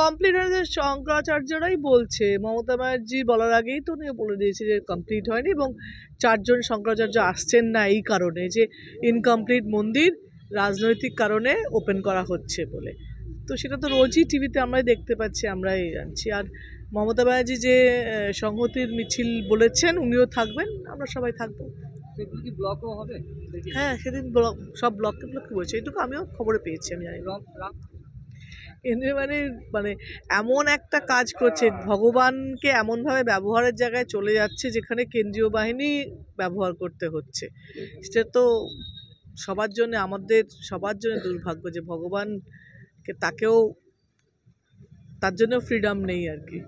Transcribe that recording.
complete হয়নি শঙ্করাচার্যরাই বলছে মমতা ব্যানার্জি বলার আগেই তো উনি বলে দিয়েছে যে কমপ্লিট হয়নি এবং চারজন শঙ্করাচার্য আসছেন না এই কারণে যে ইনকমপ্লিট মন্দির রাজনৈতিক কারণে ওপেন করা হচ্ছে বলে তো সেটা তো রোজই টিভিতে আমরাই দেখতে পাচ্ছি আমরাই জানছি আর মমতা ব্যানার্জি যে সংহতির মিছিল বলেছেন উনিও থাকবেন আমরা সবাই থাকবো ব্লকও হবে হ্যাঁ সেদিন ব্লক সব ব্লকে ব্লককে বলছে এটুকু আমিও খবরে পেয়েছি আমি জানি কেন্দ্রে মানে মানে এমন একটা কাজ করছে ভগবানকে এমনভাবে ব্যবহারের জায়গায় চলে যাচ্ছে যেখানে কেন্দ্রীয় বাহিনী ব্যবহার করতে হচ্ছে সেটা তো সবার জন্য আমাদের সবার জন্য দুর্ভাগ্য যে ভগবানকে তাকেও তার জন্য ফ্রিডম নেই আর কি